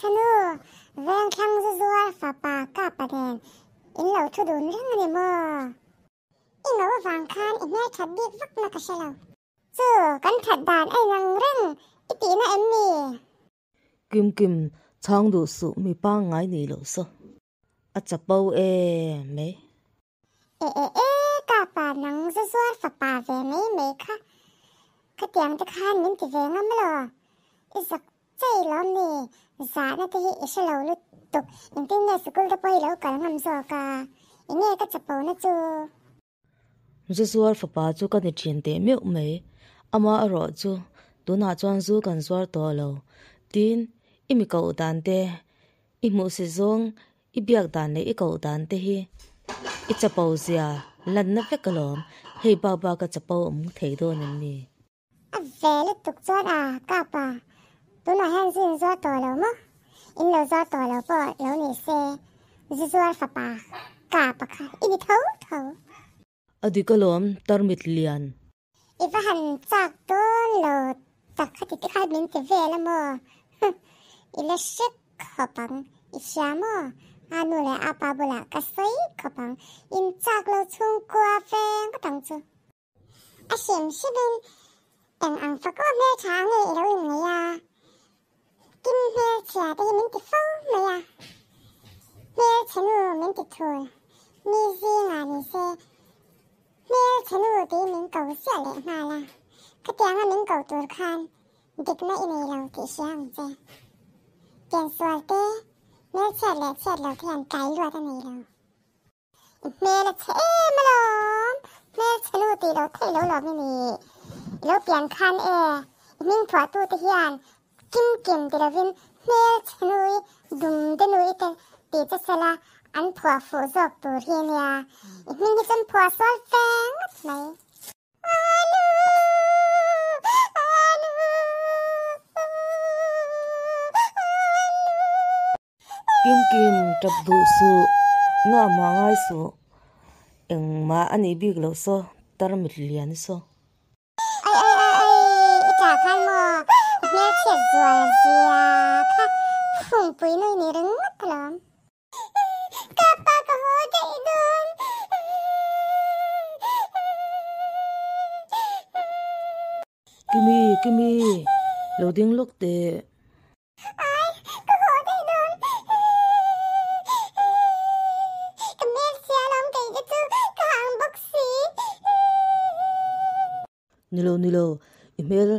thanu veng khang zu zuar fa pa ka pa den in lo thu dun rang ni mo in lo vàng khan in mai thật biết vắc na ka se lo chu kan thật đàn ai rang rang ít tí na em ni kim kim chang du su mi pa ngai ni lo so a cha pau e me e e e ka pa nang zu zuar fa pa ve me me kha ka tiang ta khan min ti ve ngam lo isak lom ni za na te hi isha lo lu tuk in tin na school da poi lo kal ngam zo ka ine ka chapo na chu zuzuar fapa chu ka ni thian te me me ama aro chu tuna chuan zu kan zuar to lo tin imi ko dan te i mu se zong i biak dan le i ko dan te hi i chapo zia lan na fe kalom hei ba ba ka chapo um thei do nan ni a ve le tuk chuan a ka pa gió tổ lẩu bò lẩu nỉ xe dư dư phà bà cả bà khá in đi thấu thấu ở đi có lồm tao mệt liền ít và hẳn chắc tố lẩu chắc khá thì khá mình sẽ về là mò ít là sức khó bằng ít xa mò à nụ lại à bà bù là cả xoay khó bằng in chắc lâu chung qua phê có thằng chứ à xem xem bên em ăn phá có mê tháng này lâu in này à kim hê chả đi ตัวคันดิกไม่ในลองกี่เชื่อมจเจียนสวยเต้เมื่อเช็ดแล้วเช็ดแล้วเพียงไกลัวตันไนเราเมื่อเช็ดมาลองเมื่อชะลูตีเราเท่าเราหลอกไม่มีเราเปลี่ยนขันเอนิ่งผัวตัวที่ยันกินเก่งตีเราวินเมื่อชะลุยดุมเดลุยตะตีจะชะละอันผัวฟูจอกตัวเฮียเนี่ยนิ่งจะเป็นผัวสวยแฟงไหม tập đủ su ngã mà ngay số, em mà anh ấy biết lâu số, tao làm mệt liền so ai ai ai ai cả khăn mà biết chết rồi à khá phùng bụi nơi này đứng mất lắm các chạy đường Kimi, Kimi, lâu tiếng lúc để nilo nilo email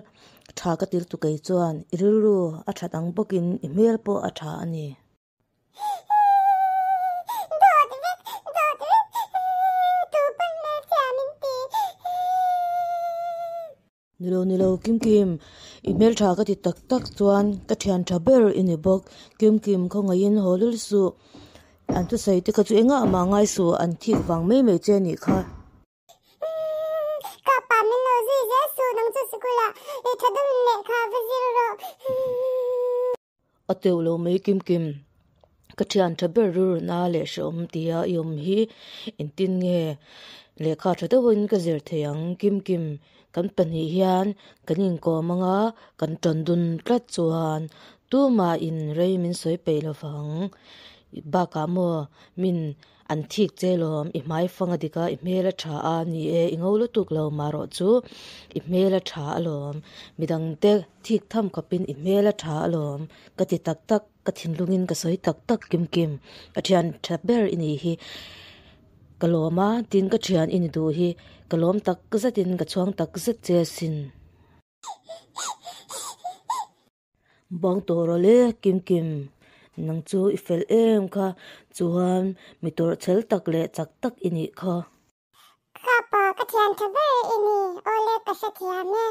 cha ka tir tu kai chuan iruru a cha dang bokin email po a cha ani nilo nilo kim kim email cha ka ti tak tak chuan ka thian tha ber in a book kim kim kho nga yin holul su an tu sai su an thik wang me me chadam le kha ba zir ro atew lo me kim kim ka thian tha ber ru na le shom tia yum hi in tin nge le kha tha da win ka zir the yang kim kim kan pan hi hian kan in ko manga kan ton dun tu ma in rei min soi pe lo fang ba ka mo min an thik che lom i mai phang a dika i mel tha a ni e ingo lo tuk lo ma ro chu i mel tha a lom midang te thik tham ka pin i mel tha a lom ka ti tak tak ka thin lungin ka soi tak tak kim kim a thian tha ber in ka lo ma ka thian in ka lom tak ka za ka chuang tak za che sin bang to le kim kim Nang nangchu ifel em kha chuan mi tor chhel tak le chak tak ini kha kha pa ka thian thu be ini ole ka sha thian ne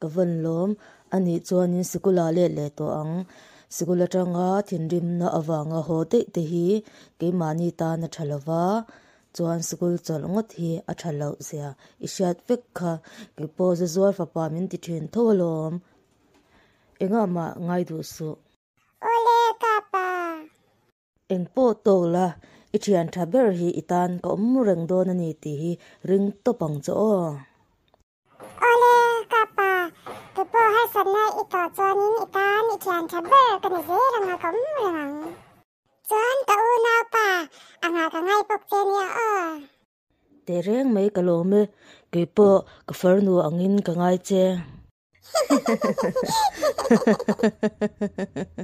ka lom ani chuan in sikula le le to ang sikula tanga thin rim na awanga ho te te hi ke mani ta na thalawa chuan sikul chol ngot hi a thalo zia i shat vek kha ki po zo fa pa min ti then tholom du ᱱᱟᱭᱫᱩᱥᱩ eng po to la ichian thaber hi itan ka om reng don ani ti hi ring to pang cho ole kapa te po hai san na ito chonin itan ichian thaber ka ni zera nga ka om reng chon ka u na pa anga ka ngai pok chen ya o te reng mai ka lo me ke po ka fer nu angin ka ngai che